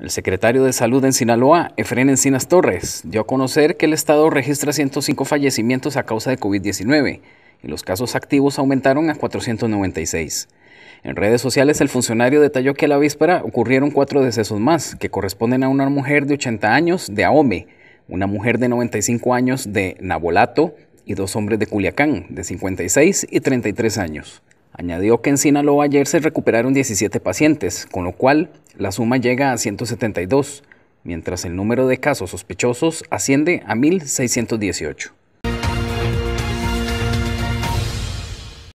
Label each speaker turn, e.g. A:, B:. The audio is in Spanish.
A: El secretario de Salud en Sinaloa, Efren Encinas Torres, dio a conocer que el estado registra 105 fallecimientos a causa de COVID-19 y los casos activos aumentaron a 496. En redes sociales, el funcionario detalló que a la víspera ocurrieron cuatro decesos más, que corresponden a una mujer de 80 años de Ahome, una mujer de 95 años de Nabolato y dos hombres de Culiacán, de 56 y 33 años. Añadió que en Sinaloa ayer se recuperaron 17 pacientes, con lo cual la suma llega a 172, mientras el número de casos sospechosos asciende a 1.618.